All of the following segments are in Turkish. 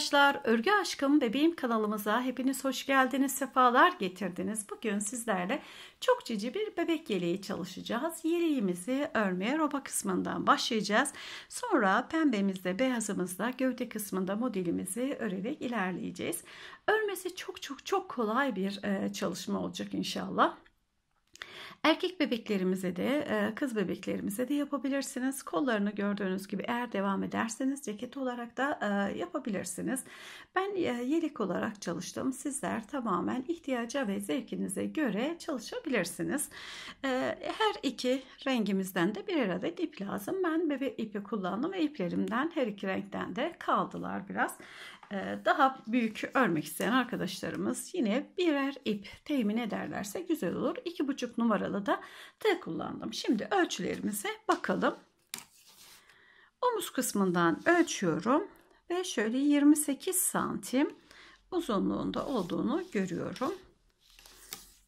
arkadaşlar, Örgü Aşkım Bebeğim kanalımıza hepiniz hoş geldiniz, sefalar getirdiniz. Bugün sizlerle çok cici bir bebek yeleği çalışacağız. Yeleğimizi örmeye roba kısmından başlayacağız. Sonra pembemizde, beyazımızda, gövde kısmında modelimizi örerek ilerleyeceğiz. Örmesi çok çok çok kolay bir e, çalışma olacak inşallah. Erkek bebeklerimize de e, kız bebeklerimize de yapabilirsiniz. Kollarını gördüğünüz gibi eğer devam ederseniz ceket olarak da e, yapabilirsiniz. Ben e, yelek olarak çalıştım. Sizler tamamen ihtiyaca ve zevkinize göre çalışabilirsiniz. Her iki rengimizden de birer adet ip lazım. Ben bebek ipi kullandım ve iplerimden her iki renkten de kaldılar biraz. Ee, daha büyük örmek isteyen arkadaşlarımız yine birer ip temin ederlerse güzel olur. 2,5 numaralı da T kullandım. Şimdi ölçülerimize bakalım. Omuz kısmından ölçüyorum ve şöyle 28 santim uzunluğunda olduğunu görüyorum.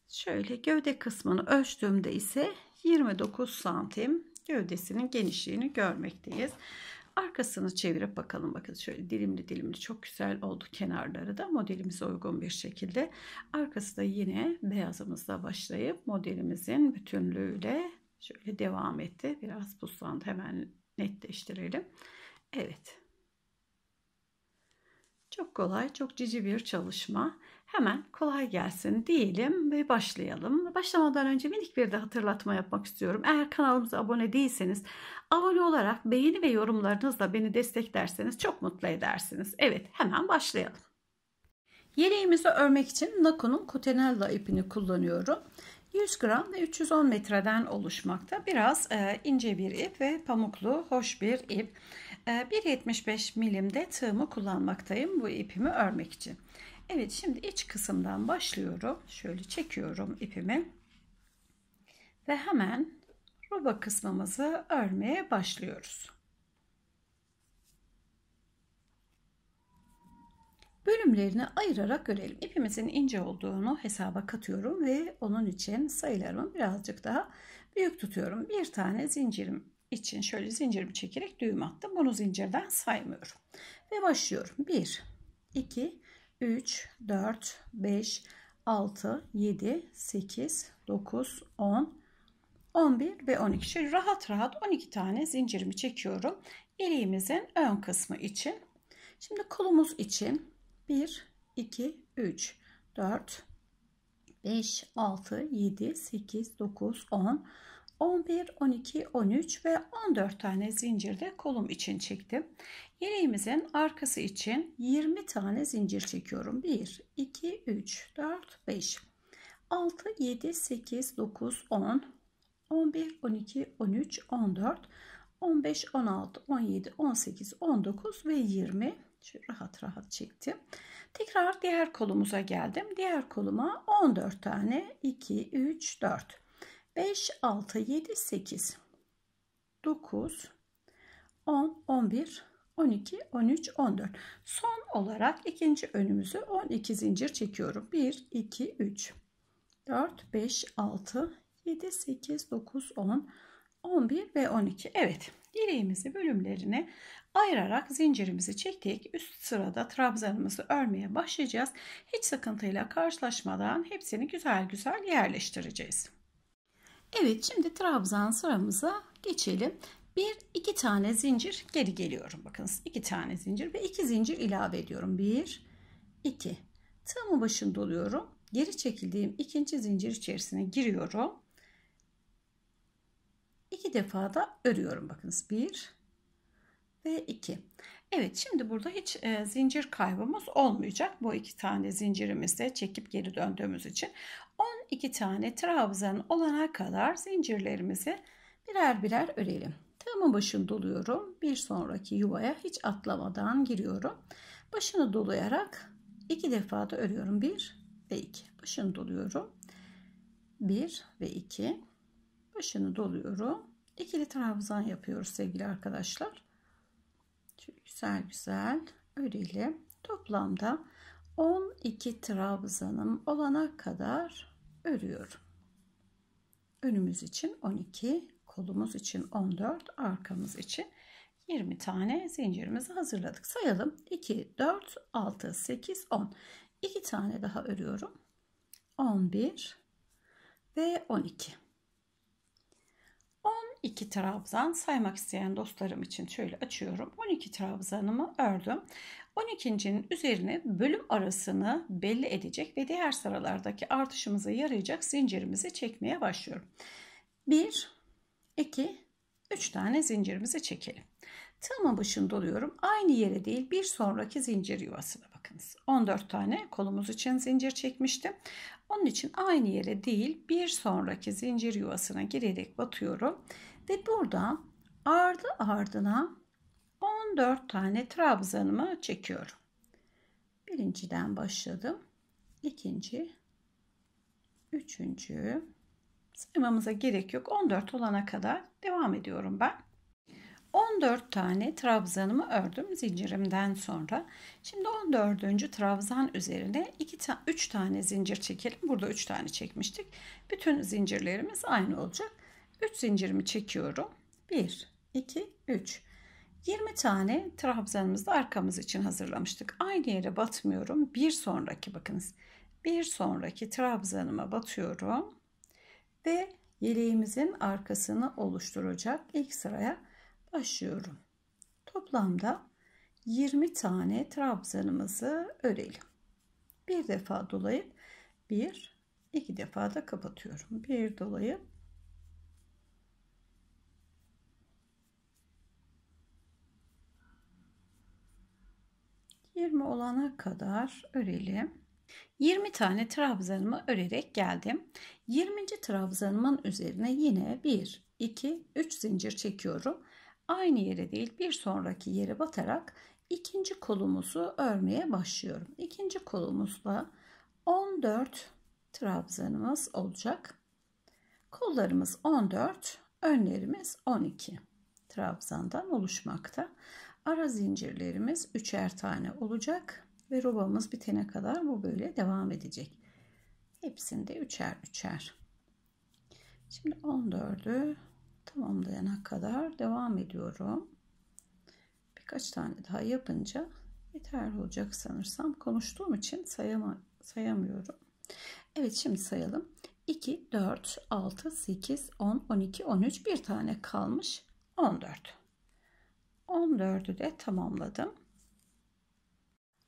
Şöyle gövde kısmını ölçtüğümde ise 29 santim gövdesinin genişliğini görmekteyiz. Arkasını çevirip bakalım. Bakın şöyle dilimli dilimli çok güzel oldu kenarları da modelimize uygun bir şekilde. Arkası da yine beyazımızla başlayıp modelimizin bütünlüğüyle şöyle devam etti. Biraz puslandı hemen netleştirelim. Evet. Çok kolay, çok cici bir çalışma. Hemen kolay gelsin diyelim ve başlayalım. Başlamadan önce minik bir de hatırlatma yapmak istiyorum. Eğer kanalımıza abone değilseniz abone olarak beğeni ve yorumlarınızla beni desteklerseniz çok mutlu edersiniz. Evet hemen başlayalım. Yeleğimizi örmek için Nako'nun Cotenella ipini kullanıyorum. 100 gram ve 310 metreden oluşmakta. Biraz e, ince bir ip ve pamuklu hoş bir ip. E, 1.75 milimde tığımı kullanmaktayım bu ipimi örmek için. Evet şimdi iç kısımdan başlıyorum. Şöyle çekiyorum ipimi. Ve hemen ruba kısmımızı örmeye başlıyoruz. Bölümlerini ayırarak örelim. İpimizin ince olduğunu hesaba katıyorum ve onun için sayılarımı birazcık daha büyük tutuyorum. Bir tane zincirim için şöyle zincirimi çekerek düğüm attım. Bunu zincirden saymıyorum. Ve başlıyorum. 1, 2, 3, 4, 5, 6, 7, 8, 9, 10, 11 ve 12. Şöyle rahat rahat 12 tane zincirimi çekiyorum. İliğimizin ön kısmı için. Şimdi kolumuz için 1, 2, 3, 4, 5, 6, 7, 8, 9, 10, 11, 12, 13 ve 14 tane zincirde kolum için çektim. Yeleğimizin arkası için 20 tane zincir çekiyorum. 1, 2, 3, 4, 5, 6, 7, 8, 9, 10, 11, 12, 13, 14, 15, 16, 17, 18, 19 ve 20. Şöyle rahat rahat çektim. Tekrar diğer kolumuza geldim. Diğer koluma 14 tane 2, 3, 4. 5, 6, 7, 8, 9, 10, 11, 12, 13, 14. Son olarak ikinci önümüzü 12 zincir çekiyorum. 1, 2, 3, 4, 5, 6, 7, 8, 9, 10, 11 ve 12. Evet direğimizi bölümlerine ayırarak zincirimizi çektik. Üst sırada trabzanımızı örmeye başlayacağız. Hiç sıkıntıyla karşılaşmadan hepsini güzel güzel yerleştireceğiz. Evet şimdi trabzan sıramıza geçelim. Bir iki tane zincir geri geliyorum. Bakınız iki tane zincir ve iki zincir ilave ediyorum. Bir iki tığımın başında oluyorum. Geri çekildiğim ikinci zincir içerisine giriyorum. İki defa da örüyorum. Bakınız bir ve iki. Evet şimdi burada hiç e, zincir kaybımız olmayacak. Bu iki tane zincirimizde çekip geri döndüğümüz için. 12 tane trabzan olana kadar zincirlerimizi birer birer örelim. Tığımın başını doluyorum. Bir sonraki yuvaya hiç atlamadan giriyorum. Başını dolayarak iki defa da örüyorum. 1 ve 2. Başını doluyorum. 1 ve 2. Başını doluyorum. İkili trabzan yapıyoruz sevgili arkadaşlar. Şöyle güzel güzel örelim. Toplamda 12 trabzanım olana kadar örüyorum. Önümüz için 12, kolumuz için 14, arkamız için 20 tane zincirimizi hazırladık. Sayalım. 2, 4, 6, 8, 10. 2 tane daha örüyorum. 11 ve 12. 12 trabzan saymak isteyen dostlarım için şöyle açıyorum. 12 trabzanımı ördüm. 12.'nin üzerine bölüm arasını belli edecek ve diğer sıralardaki artışımıza yarayacak zincirimizi çekmeye başlıyorum. 1, 2, 3 tane zincirimizi çekelim. Tığımın başını doluyorum. Aynı yere değil bir sonraki zincir yuvasına bakınız. 14 tane kolumuz için zincir çekmiştim. Onun için aynı yere değil bir sonraki zincir yuvasına girerek batıyorum. Ve burada ardı ardına 14 tane trabzanımı çekiyorum. Birinciden başladım. İkinci, üçüncü, saymamıza gerek yok. 14 olana kadar devam ediyorum ben. 14 tane trabzanımı ördüm zincirimden sonra. Şimdi 14. trabzan üzerine 2 ta 3 tane zincir çekelim. Burada 3 tane çekmiştik. Bütün zincirlerimiz aynı olacak. 3 zincirimi çekiyorum. 1, 2, 3. 20 tane trabzanımızı arkamız için hazırlamıştık. Aynı yere batmıyorum. Bir sonraki bakınız. Bir sonraki trabzanıma batıyorum. Ve yeleğimizin arkasını oluşturacak ilk sıraya başlıyorum. Toplamda 20 tane trabzanımızı örelim. Bir defa dolayıp bir, iki defa da kapatıyorum. Bir dolayıp 20 olana kadar örelim. 20 tane trabzanımı örerek geldim. 20. trabzanımın üzerine yine 1, 2, 3 zincir çekiyorum. Aynı yere değil bir sonraki yere batarak ikinci kolumuzu örmeye başlıyorum. İkinci kolumuzla 14 trabzanımız olacak. Kollarımız 14, önlerimiz 12 trabzandan oluşmakta. Ara zincirlerimiz üçer tane olacak ve robamız bitene kadar bu böyle devam edecek. Hepsinde üçer üçer. Şimdi 14'ü tamamlayana kadar devam ediyorum. Birkaç tane daha yapınca yeter olacak sanırsam. Konuştuğum için sayama, sayamıyorum. Evet şimdi sayalım. 2, 4, 6, 8, 10, 12, 13 bir tane kalmış. 14. 14'ü de tamamladım.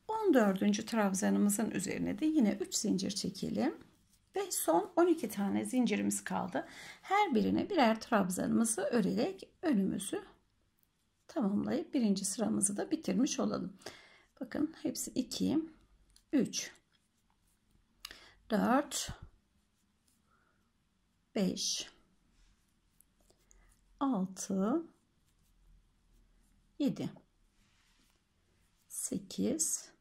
14. trabzanımızın üzerine de yine 3 zincir çekelim. Ve son 12 tane zincirimiz kaldı. Her birine birer trabzanımızı örerek önümüzü tamamlayıp birinci sıramızı da bitirmiş olalım. Bakın hepsi 2, 3, 4, 5, 6, 7 8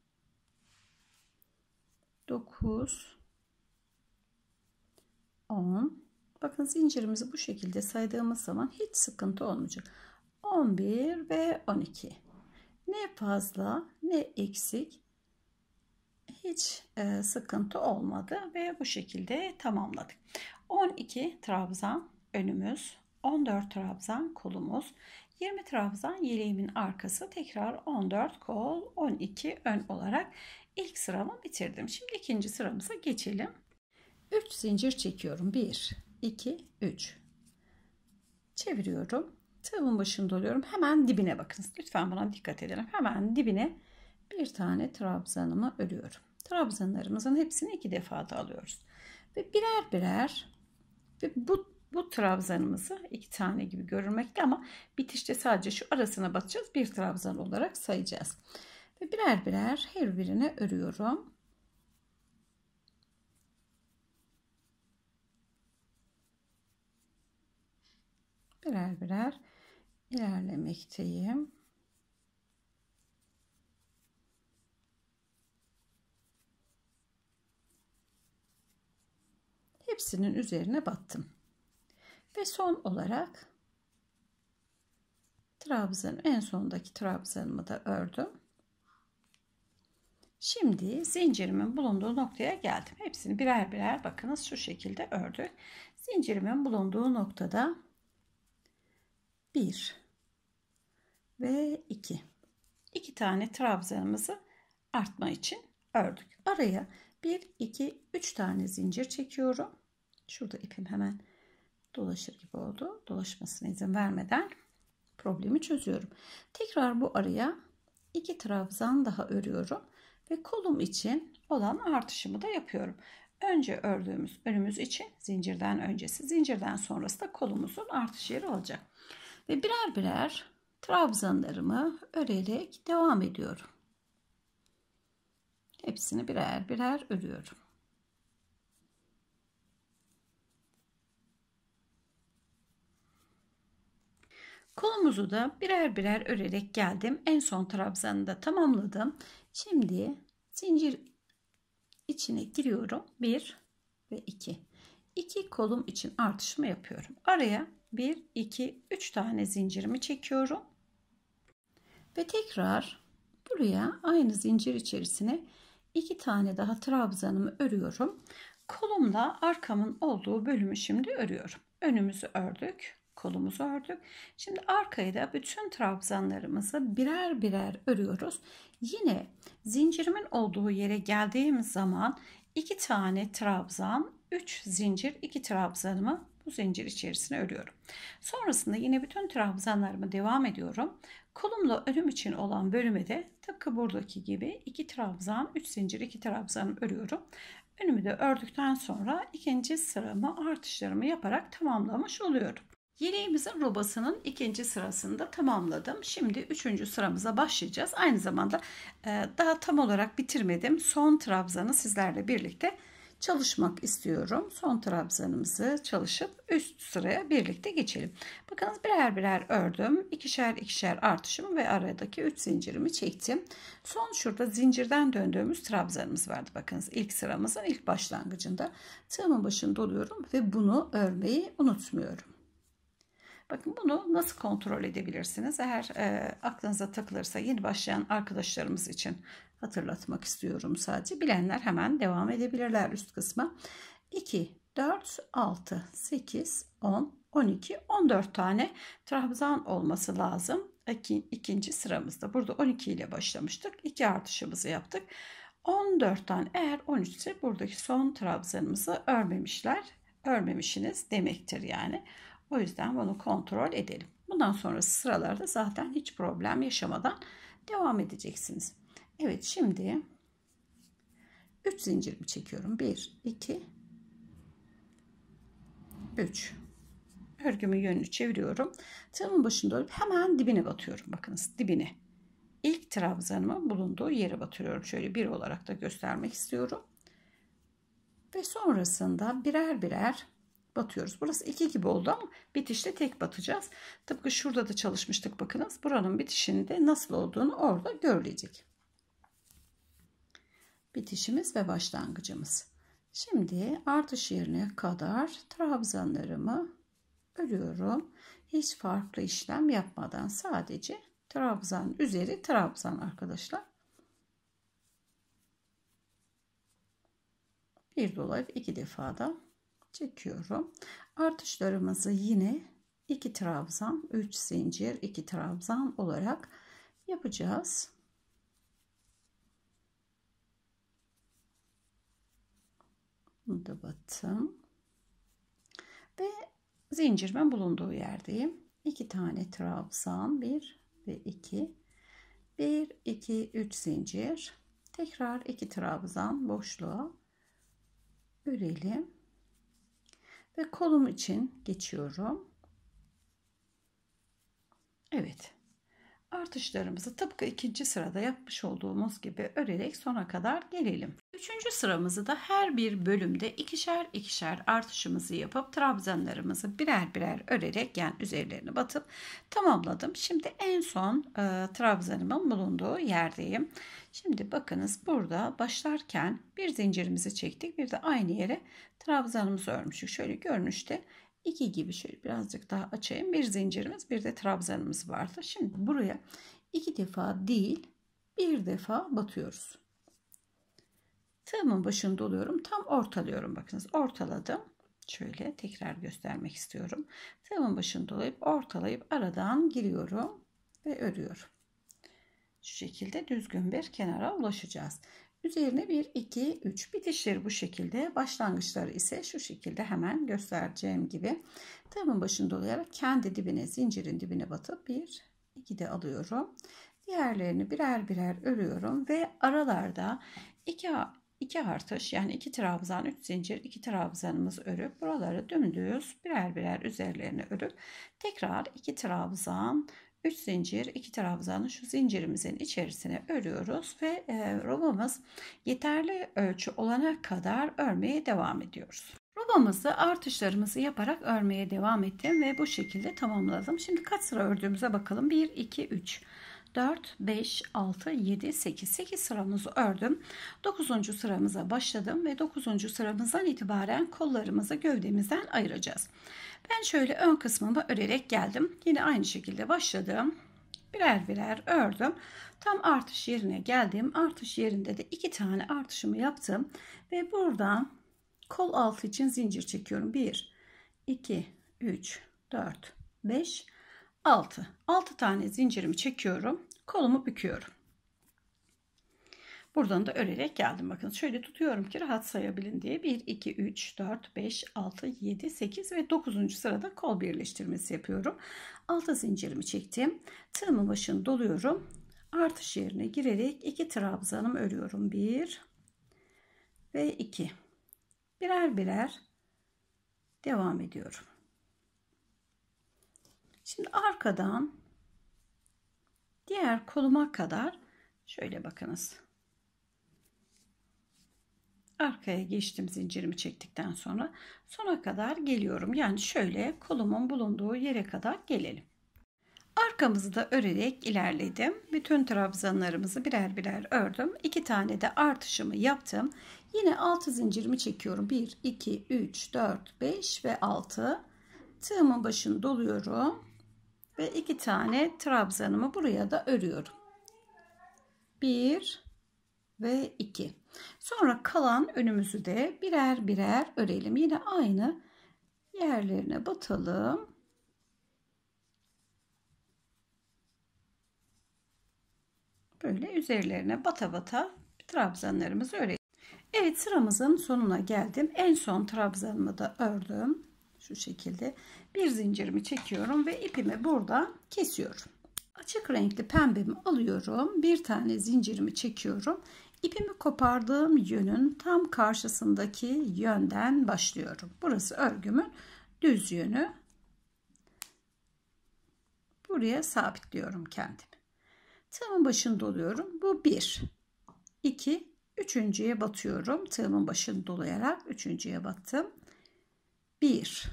9 10 Bakın zincirimizi bu şekilde saydığımız zaman hiç sıkıntı olmayacak. 11 ve 12. Ne fazla ne eksik hiç e, sıkıntı olmadı ve bu şekilde tamamladık. 12 trabzan önümüz, 14 trabzan kolumuz, 20 trabzan yeleğimin arkası tekrar 14 kol 12 ön olarak ilk sıramı bitirdim. Şimdi ikinci sıramıza geçelim. 3 zincir çekiyorum. 1 2 3 çeviriyorum. Tığımın başını doluyorum. Hemen dibine bakınız. Lütfen buna dikkat edelim. Hemen dibine bir tane trabzanımı örüyorum. Trabzanlarımızın hepsini iki defa da alıyoruz. Ve birer birer ve bu bu trabzanımızı iki tane gibi görülmekte ama bitişte sadece şu arasına batacağız. Bir trabzan olarak sayacağız. Ve birer birer her birine örüyorum. birer birer ilerlemekteyim. Hepsinin üzerine battım. Ve son olarak trabzan en sondaki trabzanımı da ördüm. Şimdi zincirimin bulunduğu noktaya geldim. Hepsini birer birer bakınız şu şekilde ördük. Zincirimin bulunduğu noktada 1 ve 2. 2 tane trabzanımızı artma için ördük. Araya 1 2 3 tane zincir çekiyorum. Şurada ipim hemen dolaşır gibi oldu. Dolaşmasına izin vermeden problemi çözüyorum. Tekrar bu araya iki trabzan daha örüyorum ve kolum için olan artışımı da yapıyorum. Önce ördüğümüz önümüz için zincirden öncesi, zincirden sonrası da kolumuzun artış yeri olacak. Ve birer birer trabzanlarımı örerek devam ediyorum. Hepsini birer birer örüyorum. Kolumuzu da birer birer örerek geldim. En son trabzanı da tamamladım. Şimdi zincir içine giriyorum. 1 ve 2. 2 kolum için artışımı yapıyorum. Araya 1, 2, 3 tane zincirimi çekiyorum. Ve tekrar buraya aynı zincir içerisine 2 tane daha trabzanımı örüyorum. Kolumla arkamın olduğu bölümü şimdi örüyorum. Önümüzü ördük kolumuzu ördük. Şimdi arkayı da bütün trabzanlarımızı birer birer örüyoruz. Yine zincirimin olduğu yere geldiğim zaman iki tane trabzan, üç zincir, iki trabzanımı bu zincir içerisine örüyorum. Sonrasında yine bütün trabzanlarımı devam ediyorum. Kolumla önüm için olan bölüme de tıpkı buradaki gibi iki trabzan, üç zincir, iki trabzan örüyorum. Önümü de ördükten sonra ikinci sıramı artışlarımı yaparak tamamlamış oluyorum. Yeleğimizin robasının ikinci sırasını da tamamladım. Şimdi üçüncü sıramıza başlayacağız. Aynı zamanda e, daha tam olarak bitirmedim. Son trabzanı sizlerle birlikte çalışmak istiyorum. Son trabzanımızı çalışıp üst sıraya birlikte geçelim. Bakınız birer birer ördüm. ikişer ikişer artışımı ve aradaki üç zincirimi çektim. Son şurada zincirden döndüğümüz trabzanımız vardı. Bakınız ilk sıramızın ilk başlangıcında tığımın başını doluyorum ve bunu örmeyi unutmuyorum. Bakın bunu nasıl kontrol edebilirsiniz? Eğer e, aklınıza takılırsa yeni başlayan arkadaşlarımız için hatırlatmak istiyorum sadece. Bilenler hemen devam edebilirler üst kısma. 2, 4, 6, 8, 10, 12, 14 tane trabzan olması lazım. İki, ikinci sıramızda burada 12 ile başlamıştık. 2 artışımızı yaptık. 14 tane eğer 13 ise buradaki son trabzanımızı örmemişler. Örmemişsiniz demektir yani. O yüzden bunu kontrol edelim. Bundan sonra sıralarda zaten hiç problem yaşamadan devam edeceksiniz. Evet şimdi 3 zincirimi çekiyorum. 1, 2, 3. Örgümün yönünü çeviriyorum. Tığımın başında olup hemen dibine batıyorum. Bakınız dibine. İlk trabzanımın bulunduğu yere batırıyorum. Şöyle bir olarak da göstermek istiyorum. Ve sonrasında birer birer batıyoruz. Burası 2 gibi oldu ama bitişte tek batacağız. Tıpkı şurada da çalışmıştık bakınız. Buranın bitişinde nasıl olduğunu orada görülecek. Bitişimiz ve başlangıcımız. Şimdi artış yerine kadar trabzanlarımı örüyorum. Hiç farklı işlem yapmadan sadece trabzan üzeri trabzan arkadaşlar. Bir dolayı iki defa da çekiyorum. Artışlarımızı yine 2 trabzan, 3 zincir, 2 trabzan olarak yapacağız. Bunu da battım. Ve zincir bulunduğu yerdeyim. 2 tane trabzan, 1 ve 2. 1 2 3 zincir. Tekrar 2 trabzan boşluğa örelim. Ve kolum için geçiyorum. Evet. Artışlarımızı tıpkı ikinci sırada yapmış olduğumuz gibi örerek sona kadar gelelim. Üçüncü sıramızı da her bir bölümde ikişer ikişer artışımızı yapıp trabzanlarımızı birer birer örerek yani üzerlerine batıp tamamladım. Şimdi en son e, trabzanımın bulunduğu yerdeyim. Şimdi bakınız burada başlarken bir zincirimizi çektik. Bir de aynı yere trabzanımızı örmüştük. Şöyle görünüşte iki gibi şöyle birazcık daha açayım. Bir zincirimiz bir de trabzanımız vardı. Şimdi buraya iki defa değil bir defa batıyoruz. Tığımın başını doluyorum. Tam ortalıyorum. Bakınız ortaladım. Şöyle tekrar göstermek istiyorum. Tığımın başını dolayıp ortalayıp aradan giriyorum ve örüyorum. Şu şekilde düzgün bir kenara ulaşacağız. Üzerine 1, 2, 3 bitişleri bu şekilde. Başlangıçları ise şu şekilde hemen göstereceğim gibi. Tığımın başında olarak kendi dibine, zincirin dibine batıp 1, 2 de alıyorum. Diğerlerini birer birer örüyorum ve aralarda 2 2 artış yani 2 trabzan 3 zincir 2 trabzanımız örüp buraları dümdüz birer birer üzerlerine örüp tekrar 2 trabzan 3 zincir iki trabzanı şu zincirimizin içerisine örüyoruz ve e, robamız yeterli ölçü olana kadar örmeye devam ediyoruz. Robamızı artışlarımızı yaparak örmeye devam ettim ve bu şekilde tamamladım. Şimdi kaç sıra ördüğümüze bakalım. 1, 2, 3. 4, 5, 6, 7, 8, 8 sıramızı ördüm. 9. sıramıza başladım ve 9. sıramızdan itibaren kollarımızı gövdemizden ayıracağız. Ben şöyle ön kısmımı örerek geldim. Yine aynı şekilde başladım. Birer birer ördüm. Tam artış yerine geldim. Artış yerinde de iki tane artışımı yaptım. Ve buradan kol altı için zincir çekiyorum. 1, 2, 3, 4, 5, 6. 6 tane zincirimi çekiyorum kolumu büküyorum. Buradan da örerek geldim. Bakın şöyle tutuyorum ki rahat sayabilin diye. 1, 2, 3, 4, 5, 6, 7, 8 ve 9. sırada kol birleştirmesi yapıyorum. Altı zincirimi çektim. Tığımın başını doluyorum. Artış yerine girerek 2 trabzanım örüyorum. 1 ve 2. Birer birer devam ediyorum. Şimdi arkadan diğer koluma kadar şöyle bakınız. Arkaya geçtim zincirimi çektikten sonra sona kadar geliyorum. Yani şöyle kolumun bulunduğu yere kadar gelelim. Arkamızı da örerek ilerledim. Bütün trabzanlarımızı birer birer ördüm. İki tane de artışımı yaptım. Yine altı zincirimi çekiyorum. 1, 2, 3, 4, 5 ve 6. Tığımın başını doluyorum. Ve iki tane trabzanımı buraya da örüyorum. Bir ve iki. Sonra kalan önümüzü de birer birer örelim. Yine aynı yerlerine batalım. Böyle üzerlerine bata bata trabzanlarımızı örelim. Evet sıramızın sonuna geldim. En son trabzanımı da ördüm. Şu şekilde bir zincirimi çekiyorum ve ipimi burada kesiyorum. Açık renkli pembemi alıyorum. Bir tane zincirimi çekiyorum. ipimi kopardığım yönün tam karşısındaki yönden başlıyorum. Burası örgümün düz yönü. Buraya sabitliyorum kendimi. Tığımın başını doluyorum. Bu bir, iki, üçüncüye batıyorum. Tığımın başını dolayarak üçüncüye battım. 1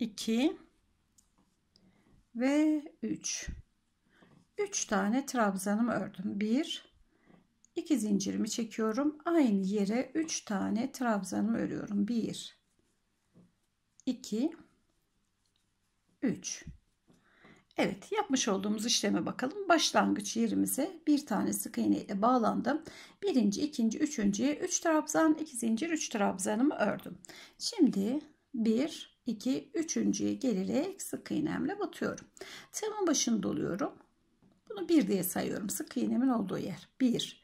2 ve 3 3 tane trabzanımı ördüm 1 2 zincirimi çekiyorum aynı yere 3 tane trabzanımı örüyorum 1 2 3 Evet yapmış olduğumuz işleme bakalım. Başlangıç yerimize bir tane sık iğne ile bağlandım. Birinci, ikinci, üçüncüye üç trabzan, iki zincir, üç trabzanımı ördüm. Şimdi bir, iki, üçüncüye gelerek sık iğnemle batıyorum. Tığımın başını doluyorum. Bunu bir diye sayıyorum. Sık iğnemin olduğu yer. Bir,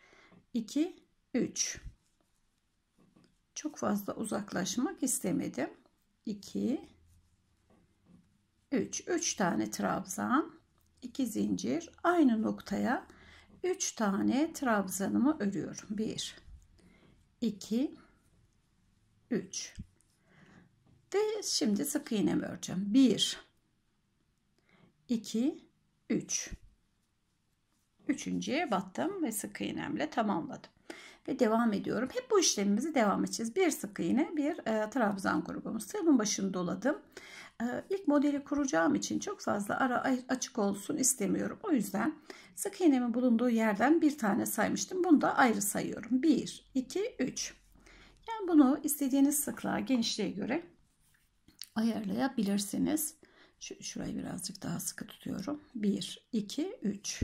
iki, üç. Çok fazla uzaklaşmak istemedim. İki, 3. 3 tane trabzan, 2 zincir. Aynı noktaya 3 tane trabzanımı örüyorum. 1 2 3 Ve şimdi sık iğnemi öreceğim. 1 2 3 Üçüncüye battım ve sık iğnemle tamamladım. Ve devam ediyorum. Hep bu işlemimizi devam edeceğiz. Bir sık iğne, bir e, trabzan grubumuz. Tığımın başını doladım. Ee, ilk modeli kuracağım için çok fazla ara açık olsun istemiyorum. O yüzden sık iğnemin bulunduğu yerden bir tane saymıştım. Bunu da ayrı sayıyorum. 1, 2, 3. Yani bunu istediğiniz sıklığa, genişliğe göre ayarlayabilirsiniz. Şu, şurayı birazcık daha sıkı tutuyorum. 1, 2, 3.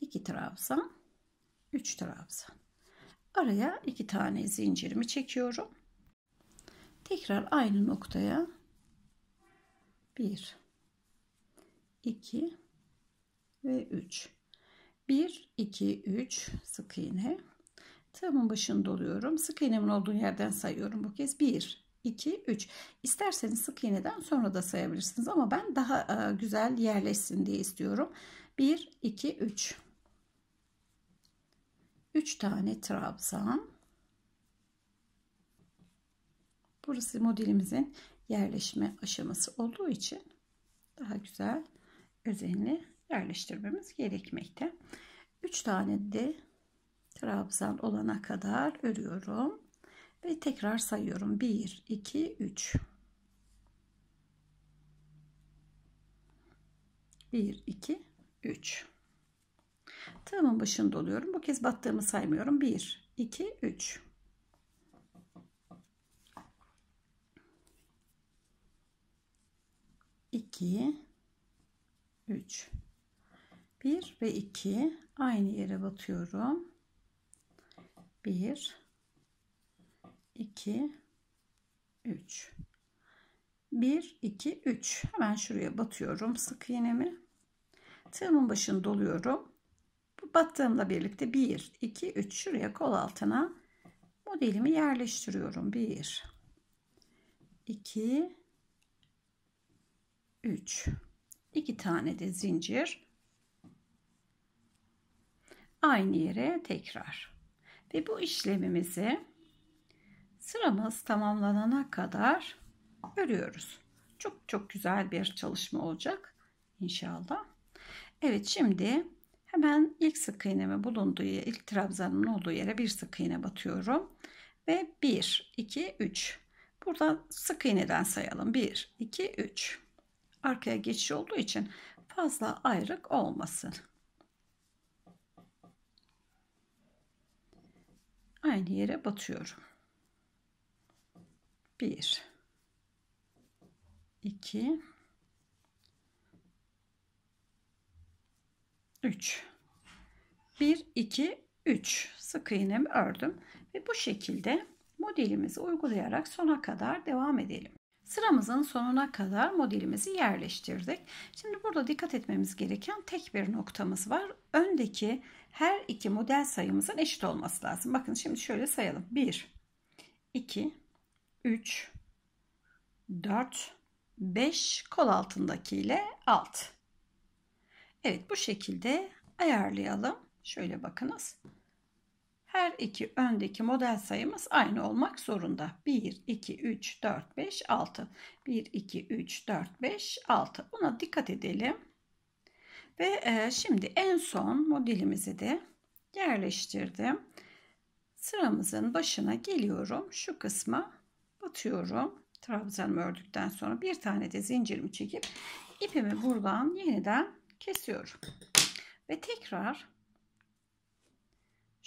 2 trabzan, 3 trabzan. Araya 2 tane zincirimi çekiyorum. Tekrar aynı noktaya 1 2 ve 3 1 2 3 sık iğne tığımın başını doluyorum sık iğnemin olduğu yerden sayıyorum bu kez 1 2 3 isterseniz sık iğneden sonra da sayabilirsiniz ama ben daha e, güzel yerleşsin diye istiyorum 1 2 3 3 tane trabzan Burası modelimizin yerleşme aşaması olduğu için daha güzel özenli yerleştirmemiz gerekmekte. 3 tane de trabzan olana kadar örüyorum ve tekrar sayıyorum 1 2 3 1 2 3 tığımın başını doluyorum bu kez battığımı saymıyorum 1 2 3 2 3 1 ve 2 aynı yere batıyorum 1 2 3 1 2 3 hemen şuraya batıyorum sık iğnemi tığımın başını doluyorum battığımla birlikte 1 2 3 şuraya kol altına modelimi yerleştiriyorum 1 2 3 2 tane de zincir aynı yere tekrar ve bu işlemimizi sıramız tamamlanana kadar örüyoruz çok çok güzel bir çalışma olacak inşallah Evet şimdi hemen ilk sık iğnemi bulunduğu ilk trabzanın olduğu yere bir sık iğne batıyorum ve 1 2 3 burada sık iğneden sayalım 1 2 3 arkaya geçiş olduğu için fazla ayrık olmasın. Aynı yere batıyorum. 1 2 3 1 2 3 sık iğnemi ördüm ve bu şekilde modelimizi uygulayarak sona kadar devam edelim. Sıramızın sonuna kadar modelimizi yerleştirdik. Şimdi burada dikkat etmemiz gereken tek bir noktamız var. Öndeki her iki model sayımızın eşit olması lazım. Bakın şimdi şöyle sayalım. 1, 2, 3, 4, 5 kol altındaki ile alt. Evet bu şekilde ayarlayalım. Şöyle bakınız. Her iki öndeki model sayımız aynı olmak zorunda. 1, 2, 3, 4, 5, 6. 1, 2, 3, 4, 5, 6. Buna dikkat edelim. Ve e, şimdi en son modelimizi de yerleştirdim. Sıramızın başına geliyorum. Şu kısma batıyorum. Trabzanımı ördükten sonra bir tane de zincirimi çekip ipimi buradan yeniden kesiyorum. Ve tekrar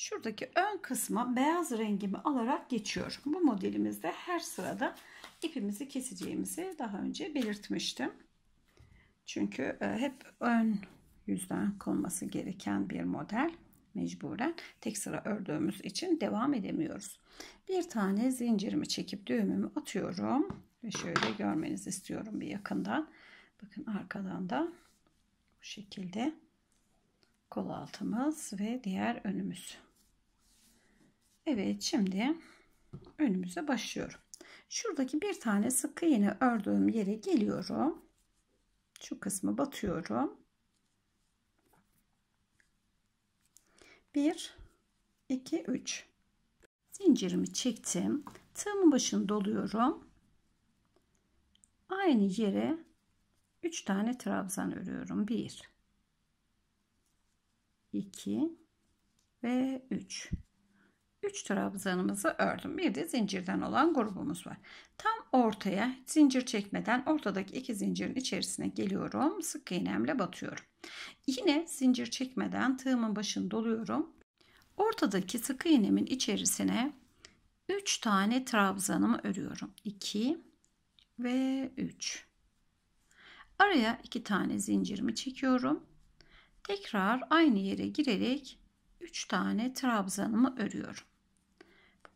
şuradaki ön kısma beyaz rengimi alarak geçiyorum. Bu modelimizde her sırada ipimizi keseceğimizi daha önce belirtmiştim. Çünkü e, hep ön yüzden konması gereken bir model mecburen tek sıra ördüğümüz için devam edemiyoruz. Bir tane zincirimi çekip düğümümü atıyorum ve şöyle görmenizi istiyorum bir yakından. Bakın arkadan da bu şekilde kol altımız ve diğer önümüz. Evet şimdi önümüze başlıyorum. Şuradaki bir tane sık iğne ördüğüm yere geliyorum. Şu kısmı batıyorum. 1 2 3 Zincirimi çektim. Tığımın başını doluyorum. Aynı yere 3 tane trabzan örüyorum. 1 2 ve 3 3 trabzanımızı ördüm. Bir de zincirden olan grubumuz var. Tam ortaya zincir çekmeden ortadaki iki zincirin içerisine geliyorum. Sık iğnemle batıyorum. Yine zincir çekmeden tığımın başını doluyorum. Ortadaki sık iğnemin içerisine 3 tane trabzanımı örüyorum. 2 ve 3. Araya 2 tane zincirimi çekiyorum. Tekrar aynı yere girerek 3 tane trabzanımı örüyorum.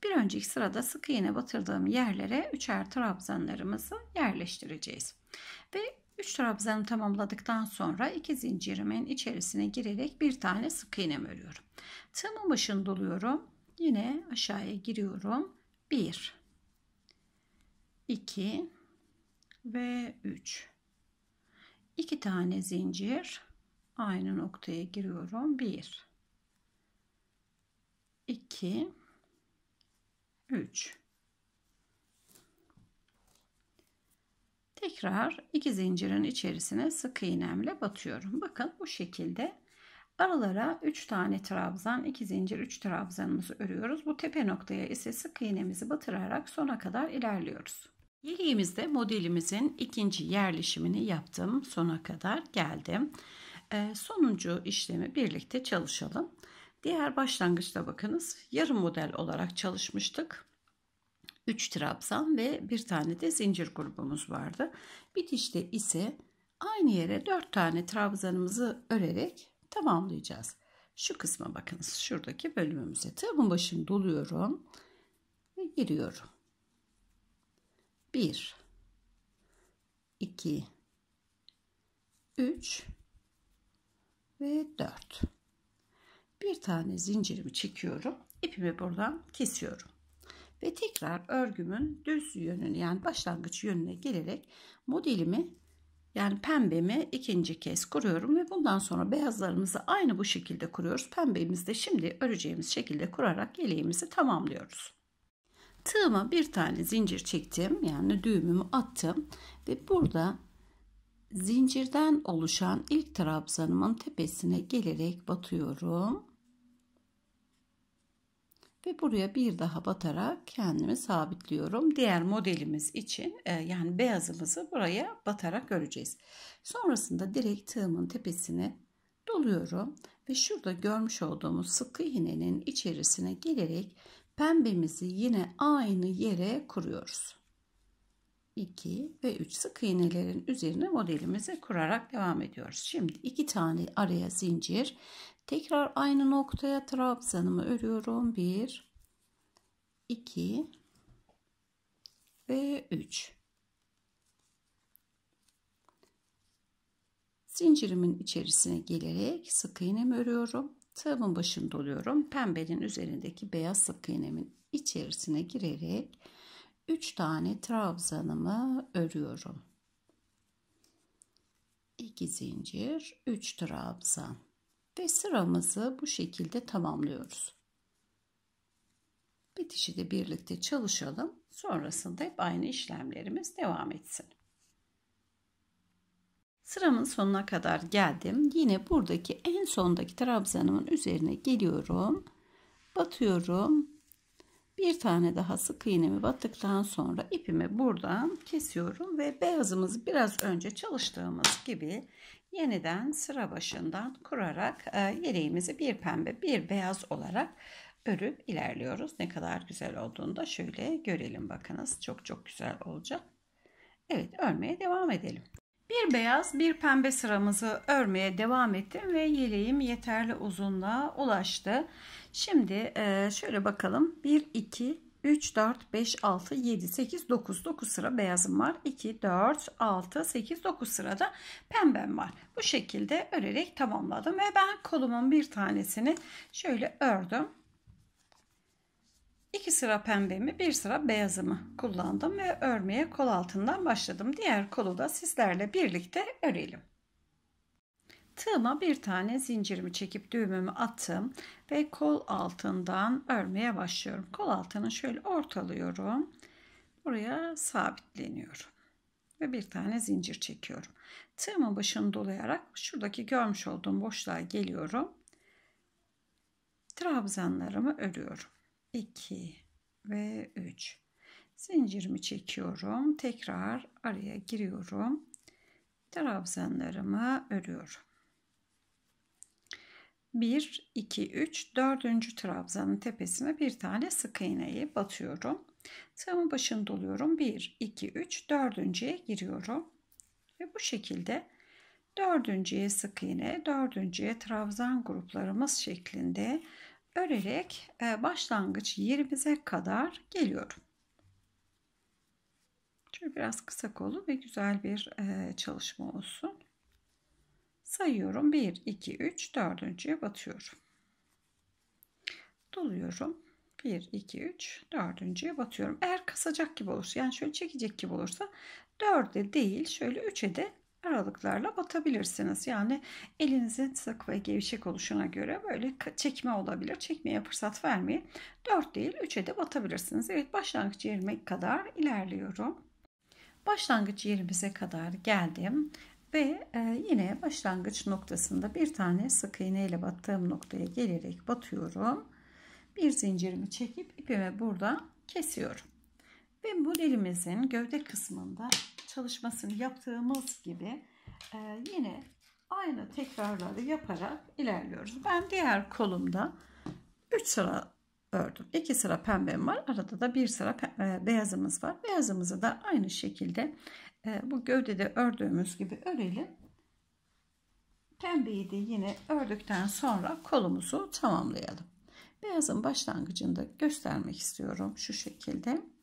Bir önceki sırada sık iğne batırdığım yerlere üçer trabzanlarımızı yerleştireceğiz. Ve 3 trabzanı tamamladıktan sonra 2 zincirimin içerisine girerek bir tane sık iğnem örüyorum. Tığımın başını doluyorum. Yine aşağıya giriyorum. 1 2 ve 3 2 tane zincir aynı noktaya giriyorum. 1 2 3 tekrar iki zincirin içerisine sık iğnemle batıyorum bakın bu şekilde aralara 3 tane trabzan 2 zincir 3 trabzanımızı örüyoruz bu tepe noktaya ise sık iğnemizi batırarak sona kadar ilerliyoruz Yeleğimizde modelimizin ikinci yerleşimini yaptım. Sona kadar geldim. Ee, sonuncu işlemi birlikte çalışalım. Diğer başlangıçta bakınız yarım model olarak çalışmıştık. 3 trabzan ve bir tane de zincir grubumuz vardı. Bitişte ise aynı yere 4 tane trabzanımızı örerek tamamlayacağız. Şu kısma bakınız şuradaki bölümümüze tığımın başını doluyorum ve giriyorum. 1 2 3 ve 4 bir tane zincirimi çekiyorum. ipimi buradan kesiyorum. Ve tekrar örgümün düz yönünü yani başlangıç yönüne gelerek modelimi yani pembemi ikinci kez kuruyorum ve bundan sonra beyazlarımızı aynı bu şekilde kuruyoruz. Pembemizi de şimdi öreceğimiz şekilde kurarak yeleğimizi tamamlıyoruz. Tığıma bir tane zincir çektim. Yani düğümümü attım ve burada zincirden oluşan ilk trabzanımın tepesine gelerek batıyorum ve buraya bir daha batarak kendimi sabitliyorum. Diğer modelimiz için e, yani beyazımızı buraya batarak öreceğiz. Sonrasında direkt tığımın tepesine doluyorum ve şurada görmüş olduğumuz sıkı iğnenin içerisine gelerek pembemizi yine aynı yere kuruyoruz. 2 ve 3 sık iğnelerin üzerine modelimizi kurarak devam ediyoruz. Şimdi 2 tane araya zincir. Tekrar aynı noktaya trabzanımı örüyorum. 1 2 ve 3. Zincirimin içerisine gelerek sık iğnemi örüyorum. Tığımın başını doluyorum. Pembenin üzerindeki beyaz sık iğnemin içerisine girerek 3 tane trabzanımı örüyorum. 2 zincir, 3 trabzan ve sıramızı bu şekilde tamamlıyoruz. Bitişi de birlikte çalışalım. Sonrasında hep aynı işlemlerimiz devam etsin. Sıramın sonuna kadar geldim. Yine buradaki en sondaki trabzanımın üzerine geliyorum. Batıyorum bir tane daha sık iğnemi battıktan sonra ipimi buradan kesiyorum ve beyazımızı biraz önce çalıştığımız gibi yeniden sıra başından kurarak e, yeleğimizi bir pembe bir beyaz olarak örüp ilerliyoruz. Ne kadar güzel olduğunu da şöyle görelim bakınız. Çok çok güzel olacak. Evet örmeye devam edelim. Bir beyaz bir pembe sıramızı örmeye devam ettim ve yeleğim yeterli uzunluğa ulaştı. Şimdi e, şöyle bakalım 1 2 3 4 5 6 7 8 9 9 sıra beyazım var 2 4 6 8 9 sırada pembem var bu şekilde örerek tamamladım ve ben kolumun bir tanesini şöyle ördüm İki sıra pembemi, bir sıra beyazımı kullandım ve örmeye kol altından başladım. Diğer kolu da sizlerle birlikte örelim. Tığıma bir tane zincirimi çekip düğümümü attım ve kol altından örmeye başlıyorum. Kol altını şöyle ortalıyorum. Buraya sabitleniyorum ve bir tane zincir çekiyorum. Tığımın başını dolayarak şuradaki görmüş olduğum boşluğa geliyorum. Trabzanlarımı örüyorum. 2 ve 3. Zincirimi çekiyorum. Tekrar araya giriyorum. Trabzanlarımı örüyorum. 1, 2, 3, 4. trabzanın tepesine bir tane sık iğneyi batıyorum. Tığımın başını doluyorum. 1, 2, 3, 4.ye giriyorum. Ve bu şekilde dördüncüye sık iğne, dördüncüye trabzan gruplarımız şeklinde örerek e, başlangıç yerimize kadar geliyorum. Şöyle biraz kısa kolu ve güzel bir e, çalışma olsun. Sayıyorum 1, 2, 3, 4. batıyorum. Doluyorum. 1, 2, 3, 4. batıyorum. Eğer kasacak gibi olursa yani şöyle çekecek gibi olursa 4'e değil şöyle 3'e de aralıklarla batabilirsiniz. Yani elinizin sık ve gevşek oluşuna göre böyle çekme olabilir. Çekmeye fırsat vermeyin. 4 değil 3'e de batabilirsiniz. Evet başlangıç yerime kadar ilerliyorum. Başlangıç yerimize kadar geldim ve e, yine başlangıç noktasında bir tane sık iğne ile battığım noktaya gelerek batıyorum. Bir zincirimi çekip ipimi burada kesiyorum. Ve modelimizin gövde kısmında çalışmasını yaptığımız gibi e, yine aynı tekrarları yaparak ilerliyoruz. Ben diğer kolumda 3 sıra ördüm. 2 sıra pembem var. Arada da 1 sıra e, beyazımız var. Beyazımızı da aynı şekilde e, bu gövdede ördüğümüz gibi örelim. Pembeyi de yine ördükten sonra kolumuzu tamamlayalım. Beyazın başlangıcında göstermek istiyorum şu şekilde.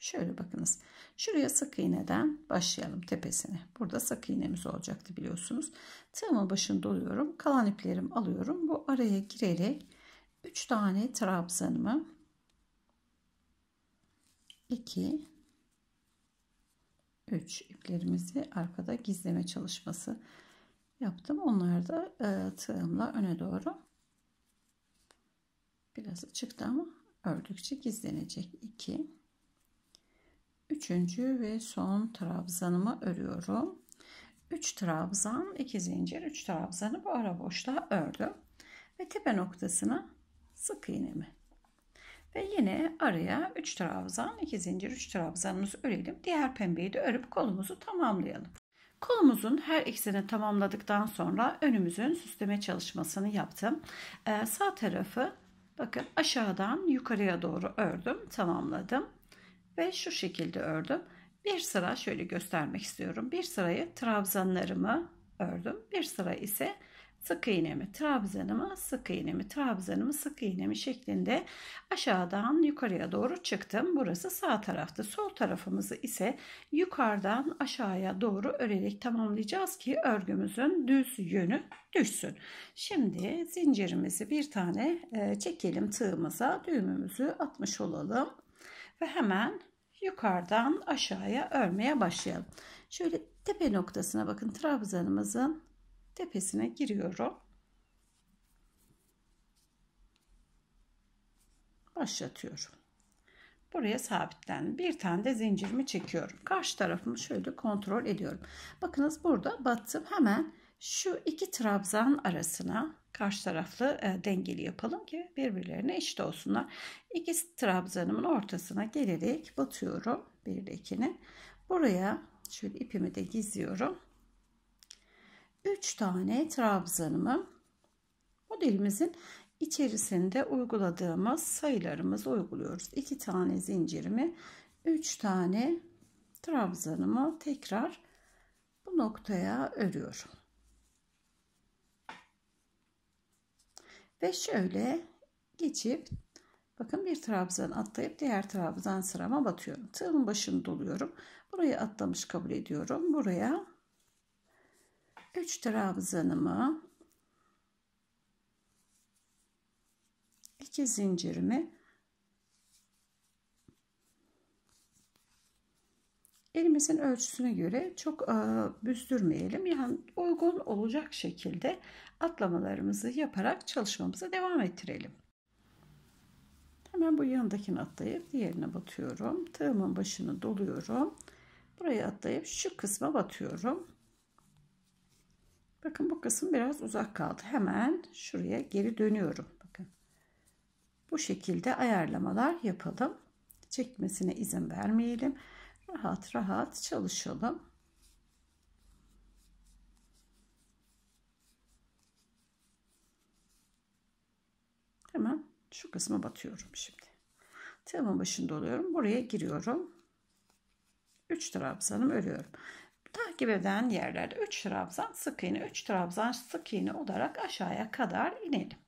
Şöyle bakınız. Şuraya sık iğneden başlayalım tepesine. Burada sık iğnemiz olacaktı biliyorsunuz. Tığımın başını doluyorum. Kalan iplerimi alıyorum. Bu araya girerek 3 tane trabzanımı 2 3 iplerimizi arkada gizleme çalışması yaptım. Onları da e, tığımla öne doğru biraz çıktı ama ördükçe gizlenecek. 2 üçüncü ve son trabzanımı örüyorum. 3 trabzan, 2 zincir, 3 trabzanı bu ara boşluğa ördüm. Ve tepe noktasına sık iğnemi. Ve yine araya 3 trabzan, 2 zincir, 3 trabzanımızı örelim. Diğer pembeyi de örüp kolumuzu tamamlayalım. Kolumuzun her ikisini tamamladıktan sonra önümüzün süsleme çalışmasını yaptım. Ee, sağ tarafı bakın aşağıdan yukarıya doğru ördüm, tamamladım ve şu şekilde ördüm. Bir sıra şöyle göstermek istiyorum. Bir sırayı trabzanlarımı ördüm. Bir sıra ise sık iğnemi, trabzanımı, sık iğnemi, trabzanımı, sık iğnemi şeklinde aşağıdan yukarıya doğru çıktım. Burası sağ tarafta. Sol tarafımızı ise yukarıdan aşağıya doğru örerek tamamlayacağız ki örgümüzün düz yönü düşsün. Şimdi zincirimizi bir tane e, çekelim tığımıza. Düğümümüzü atmış olalım. Ve hemen yukarıdan aşağıya örmeye başlayalım. Şöyle tepe noktasına bakın trabzanımızın tepesine giriyorum. Başlatıyorum. Buraya sabitlendim. Bir tane de zincirimi çekiyorum. Karşı tarafımı şöyle kontrol ediyorum. Bakınız burada battım. Hemen şu iki trabzan arasına karşı taraflı e, dengeli yapalım ki birbirlerine eşit olsunlar. İki trabzanımın ortasına gelerek batıyorum. Bir de ikini. Buraya şöyle ipimi de gizliyorum. Üç tane trabzanımı modelimizin içerisinde uyguladığımız sayılarımızı uyguluyoruz. İki tane zincirimi üç tane trabzanımı tekrar bu noktaya örüyorum. Ve şöyle geçip bakın bir trabzan atlayıp diğer trabzan sırama batıyorum. Tığımın başını doluyorum. Burayı atlamış kabul ediyorum. Buraya 3 trabzanımı 2 zincirimi elimizin ölçüsüne göre çok e, büzdürmeyelim. Yani uygun olacak şekilde atlamalarımızı yaparak çalışmamıza devam ettirelim. Hemen bu yanındakini atlayıp diğerine batıyorum. Tığımın başını doluyorum. Buraya atlayıp şu kısma batıyorum. Bakın bu kısım biraz uzak kaldı. Hemen şuraya geri dönüyorum. Bakın. Bu şekilde ayarlamalar yapalım. Çekmesine izin vermeyelim. Rahat rahat çalışalım. Hemen şu kısma batıyorum şimdi. Tığımın başında oluyorum. Buraya giriyorum. 3 trabzanım örüyorum. Takip eden yerlerde 3 trabzan sık iğne, 3 trabzan sık iğne olarak aşağıya kadar inelim.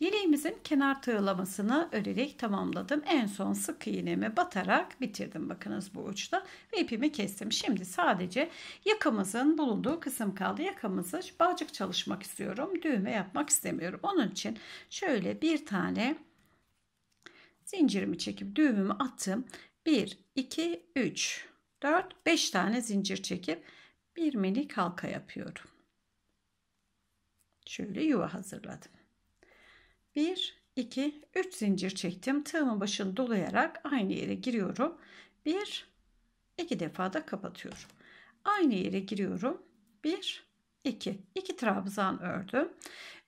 Yeleğimizin kenar tığlamasını örerek tamamladım. En son sık iğnemi batarak bitirdim bakınız bu uçta ve ipimi kestim. Şimdi sadece yakamızın bulunduğu kısım kaldı. Yakamızı bağcık çalışmak istiyorum. Düğme yapmak istemiyorum. Onun için şöyle bir tane zincirimi çekip düğümümü attım. 1, 2, 3, 4, 5 tane zincir çekip bir minik halka yapıyorum. Şöyle yuva hazırladım. 1, 2, 3 zincir çektim. Tığımın başını dolayarak aynı yere giriyorum. 1, 2 defa da kapatıyorum. Aynı yere giriyorum. 1, 2. 2 trabzan ördüm.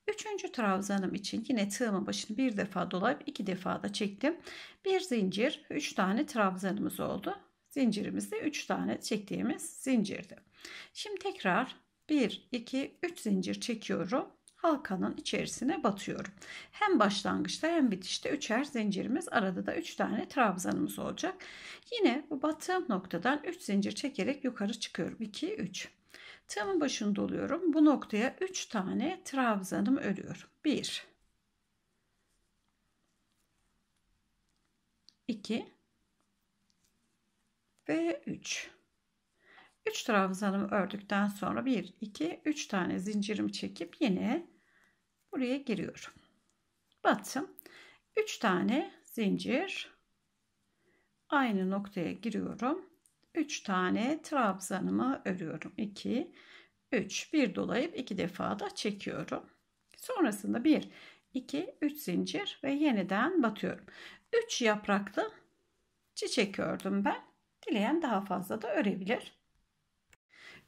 Üçüncü trabzanım için yine tığımın başını bir defa dolayıp iki defa da çektim. Bir zincir, üç tane trabzanımız oldu. Zincirimizde üç tane çektiğimiz zincirdi. Şimdi tekrar bir, iki, üç zincir çekiyorum halkanın içerisine batıyorum. Hem başlangıçta hem bitişte üçer zincirimiz arada da üç tane trabzanımız olacak. Yine bu battığım noktadan üç zincir çekerek yukarı çıkıyorum. 2 3. Tığımın başını doluyorum. Bu noktaya üç tane trabzanımı örüyorum. 1 2 ve 3. 3 trabzanımı ördükten sonra 1 2 3 tane zincirimi çekip yine Buraya giriyorum. Battım. 3 tane zincir. Aynı noktaya giriyorum. 3 tane trabzanımı örüyorum. 2, 3. Bir dolayıp 2 defa da çekiyorum. Sonrasında 1, 2, 3 zincir ve yeniden batıyorum. 3 yapraklı çiçek ördüm ben. Dileyen daha fazla da örebilir.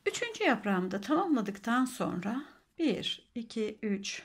Üçüncü yaprağımı da tamamladıktan sonra 1, 2, 3,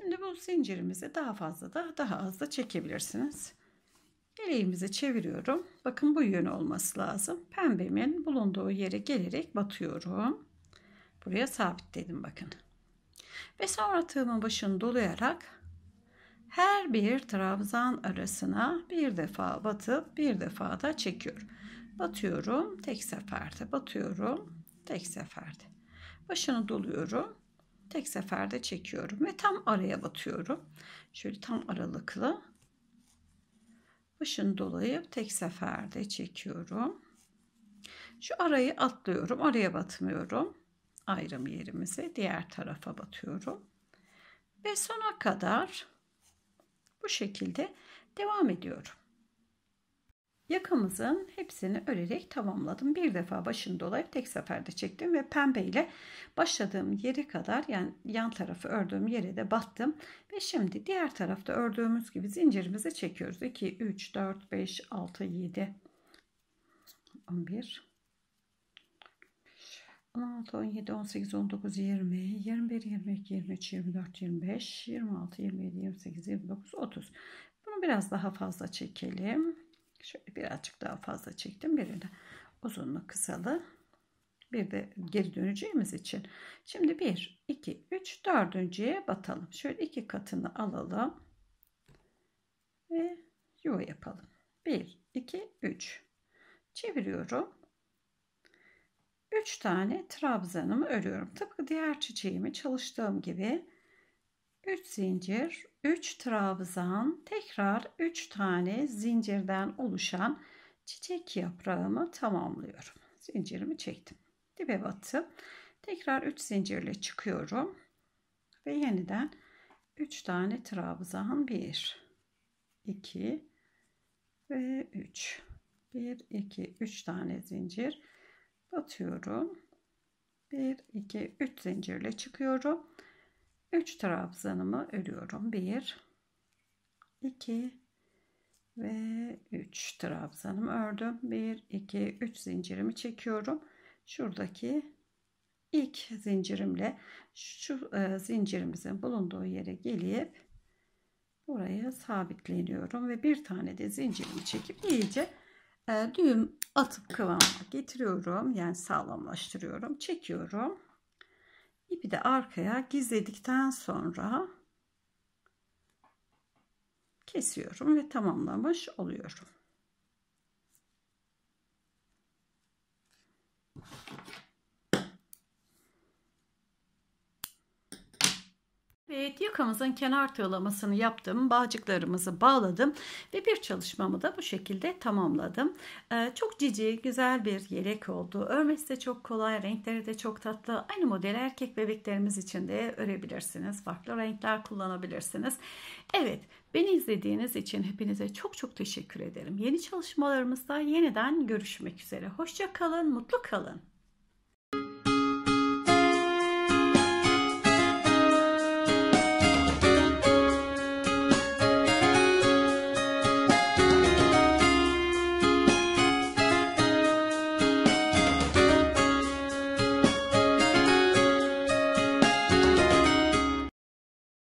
Şimdi bu zincirimizi daha fazla da daha az da çekebilirsiniz. Yeleğimizi çeviriyorum. Bakın bu yön olması lazım. Pembemin bulunduğu yere gelerek batıyorum. Buraya sabitledim bakın. Ve sonra tığımın başını dolayarak her bir trabzan arasına bir defa batıp bir defa da çekiyorum. Batıyorum tek seferde batıyorum tek seferde. Başını doluyorum tek seferde çekiyorum ve tam araya batıyorum. Şöyle tam aralıklı. Başını dolayıp tek seferde çekiyorum. Şu arayı atlıyorum. Araya batmıyorum. Ayrım yerimize diğer tarafa batıyorum. Ve sona kadar bu şekilde devam ediyorum. Yakamızın hepsini örerek tamamladım. Bir defa başını dolayıp tek seferde çektim ve pembe ile başladığım yere kadar yani yan tarafı ördüğüm yere de battım. Ve şimdi diğer tarafta ördüğümüz gibi zincirimizi çekiyoruz. 2, 3, 4, 5, 6, 7, 11, 16, 17, 18, 19, 20, 21, 22, 23, 24, 25, 26, 27, 28, 29, 30. Bunu biraz daha fazla çekelim. Şöyle birazcık daha fazla çektim. Birini uzunlu kısalı. Bir de geri döneceğimiz için. Şimdi 1, 2, 3, dördüncüye batalım. Şöyle iki katını alalım. Ve yuva yapalım. 1, 2, 3. Çeviriyorum. 3 tane trabzanımı örüyorum. Tıpkı diğer çiçeğimi çalıştığım gibi 3 zincir, 3 trabzan, tekrar 3 tane zincirden oluşan çiçek yaprağımı tamamlıyorum. Zincirimi çektim. Dibe batıp Tekrar 3 zincirle çıkıyorum. Ve yeniden 3 tane trabzan 1 2 ve 3 1 2 3 tane zincir batıyorum 1 2 3 zincirle çıkıyorum 3 trabzanımı örüyorum. 1 2 ve 3 trabzanımı ördüm. 1 2 3 zincirimi çekiyorum. Şuradaki ilk zincirimle şu e, zincirimizin bulunduğu yere gelip buraya sabitleniyorum ve bir tane de zincirimi çekip iyice e, düğüm atıp kıvama getiriyorum. Yani sağlamlaştırıyorum. Çekiyorum ipi de arkaya gizledikten sonra kesiyorum ve tamamlamış oluyorum. Evet yakamızın kenar tığlamasını yaptım. Bağcıklarımızı bağladım ve bir çalışmamı da bu şekilde tamamladım. Ee, çok cici güzel bir yelek oldu. Örmesi de çok kolay. Renkleri de çok tatlı. Aynı model erkek bebeklerimiz için de örebilirsiniz. Farklı renkler kullanabilirsiniz. Evet beni izlediğiniz için hepinize çok çok teşekkür ederim. Yeni çalışmalarımızda yeniden görüşmek üzere. Hoşça kalın, mutlu kalın.